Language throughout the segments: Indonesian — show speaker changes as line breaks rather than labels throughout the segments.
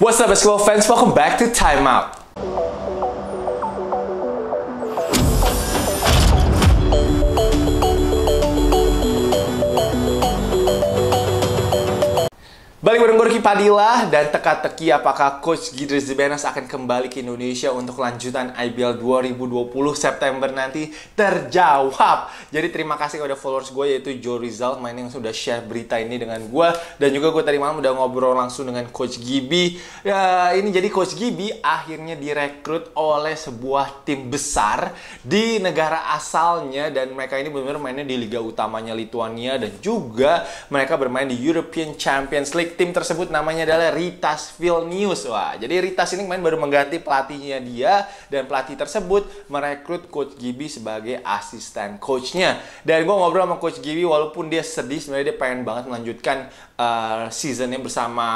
What's up, Slow fans? Welcome back to Timeout. pagi Padilla dan teka-teki apakah Coach Gidris Zibenas akan kembali ke Indonesia untuk lanjutan IBL 2020 September nanti terjawab. Jadi terima kasih kepada followers gue yaitu Joe Rizal main yang sudah share berita ini dengan gue dan juga gue tadi malam udah ngobrol langsung dengan Coach Gibi. Ya, ini jadi Coach Gibi akhirnya direkrut oleh sebuah tim besar di negara asalnya dan mereka ini benar-benar mainnya di liga utamanya Lituania dan juga mereka bermain di European Champions League tim tersebut masuk namanya adalah Ritas Vilnius. Wah, jadi Ritas ini kemarin baru mengganti pelatihnya dia dan pelatih tersebut merekrut Coach Gibi sebagai asisten coachnya. Dan gue ngobrol sama Coach Gibi walaupun dia sedih sebenarnya dia pengen banget melanjutkan uh, seasonnya bersama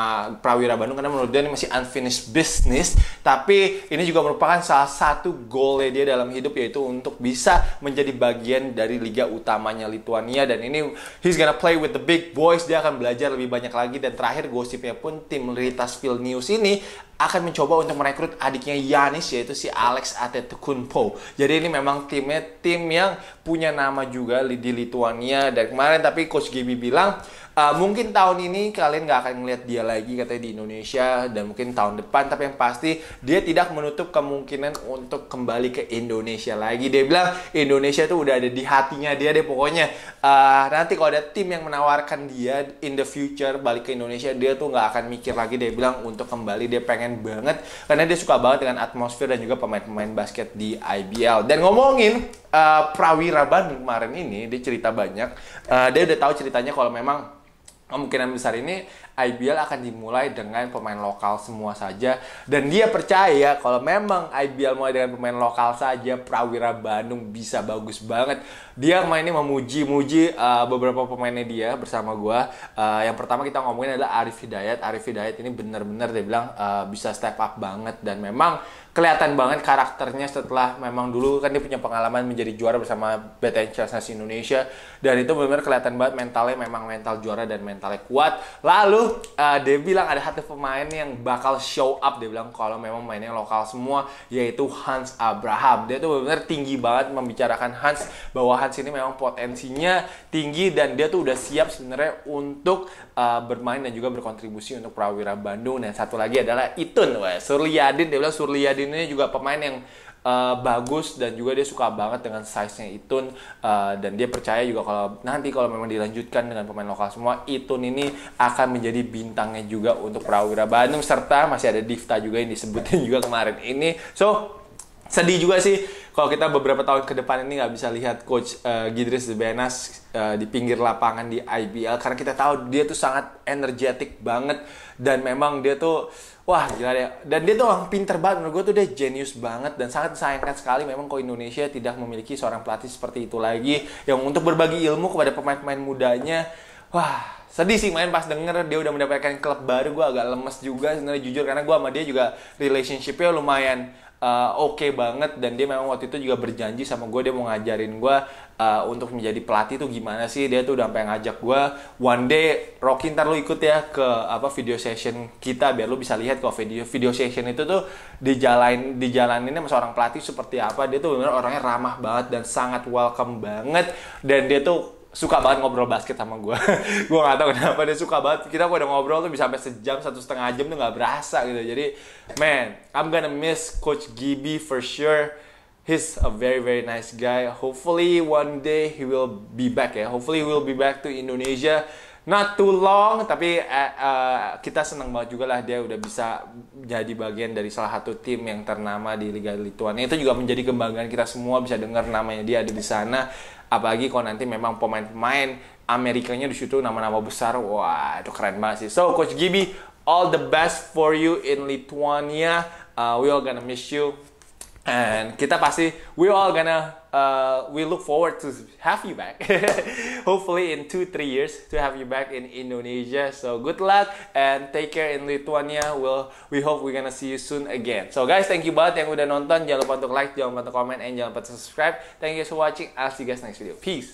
Prawira Bandung karena menurut dia ini masih unfinished business. Tapi ini juga merupakan salah satu goalnya dia dalam hidup yaitu untuk bisa menjadi bagian dari liga utamanya Lituania dan ini he's gonna play with the big boys dia akan belajar lebih banyak lagi dan terakhir gosip prinsipnya pun tim Ritas news ini akan mencoba untuk merekrut adiknya Yanis yaitu si Alex Atetukunpo. Jadi ini memang timnya tim yang punya nama juga di Lituania dan kemarin tapi coach Gibi bilang Eh, mungkin tahun ini kalian nggak akan ngeliat dia lagi katanya di Indonesia dan mungkin tahun depan tapi yang pasti dia tidak menutup kemungkinan untuk kembali ke Indonesia lagi dia bilang Indonesia tuh udah ada di hatinya dia deh pokoknya uh, nanti kalau ada tim yang menawarkan dia in the future balik ke Indonesia dia tuh nggak akan mikir lagi dia bilang untuk kembali dia pengen banget karena dia suka banget dengan atmosfer dan juga pemain-pemain basket di IBL dan ngomongin uh, Prawira Bandung kemarin ini dia cerita banyak uh, dia udah tahu ceritanya kalau memang kemungkinan oh, besar ini IBL akan dimulai dengan pemain lokal semua saja dan dia percaya kalau memang IBL mulai dengan pemain lokal saja Prawira Bandung bisa bagus banget dia kemarin ini memuji-muji uh, beberapa pemainnya dia bersama gue. Uh, yang pertama kita ngomongin adalah Arif Hidayat. Arif Hidayat ini bener-bener dia bilang uh, bisa step up banget dan memang kelihatan banget karakternya setelah memang dulu kan dia punya pengalaman menjadi juara bersama BTN Chelsea Indonesia dan itu benar-benar kelihatan banget mentalnya memang mental juara dan mentalnya kuat. Lalu uh, dia bilang ada satu pemain yang bakal show up dia bilang kalau memang mainnya lokal semua yaitu Hans Abraham. Dia tuh benar-benar tinggi banget membicarakan Hans bahwa Hans ini memang potensinya tinggi dan dia tuh udah siap sebenarnya untuk uh, bermain dan juga berkontribusi untuk Prawira Bandung dan satu lagi adalah Itun wah Surliyadin dia bilang Surliyadin ini juga pemain yang uh, bagus dan juga dia suka banget dengan size-nya Itun uh, dan dia percaya juga kalau nanti kalau memang dilanjutkan dengan pemain lokal semua Itun ini akan menjadi bintangnya juga untuk Prawira Bandung serta masih ada Difta juga yang disebutin juga kemarin ini so sedih juga sih kalau kita beberapa tahun ke depan ini nggak bisa lihat coach uh, Gidris Benas uh, di pinggir lapangan di IBL karena kita tahu dia tuh sangat energetik banget dan memang dia tuh wah gila ya dan dia tuh orang pinter banget menurut gue tuh dia genius banget dan sangat disayangkan sekali memang kok Indonesia tidak memiliki seorang pelatih seperti itu lagi yang untuk berbagi ilmu kepada pemain-pemain mudanya wah sedih sih main pas denger dia udah mendapatkan klub baru gue agak lemes juga sebenarnya jujur karena gue sama dia juga relationshipnya lumayan Eh, oke okay banget dan dia memang waktu itu juga berjanji sama gue dia mau ngajarin gue uh, untuk menjadi pelatih tuh gimana sih dia tuh udah sampai ngajak gue one day Rocky ntar lu ikut ya ke apa video session kita biar lu bisa lihat kalau video video session itu tuh jalan ini sama seorang pelatih seperti apa dia tuh bener orangnya ramah banget dan sangat welcome banget dan dia tuh suka banget ngobrol basket sama gue gue gak tau kenapa dia suka banget kita udah ngobrol tuh bisa sampai sejam satu setengah jam tuh gak berasa gitu jadi man I'm gonna miss Coach Gibi for sure he's a very very nice guy hopefully one day he will be back ya hopefully he will be back to Indonesia not too long tapi uh, kita senang banget juga lah dia udah bisa jadi bagian dari salah satu tim yang ternama di Liga Lituania itu juga menjadi kebanggaan kita semua bisa dengar namanya dia ada di sana apalagi kalau nanti memang pemain-pemain Amerikanya di situ nama-nama besar wah itu keren banget sih so coach Gibi all the best for you in Lithuania uh, we all gonna miss you And kita pasti we all gonna uh, we look forward to have you back. Hopefully in two three years to have you back in Indonesia. So good luck and take care in Lithuania. We'll we hope we're gonna see you soon again. So guys, thank you banget yang udah nonton. Jangan lupa untuk like, jangan lupa untuk comment, and jangan lupa untuk subscribe. Thank you guys for watching. I'll see you guys next video. Peace.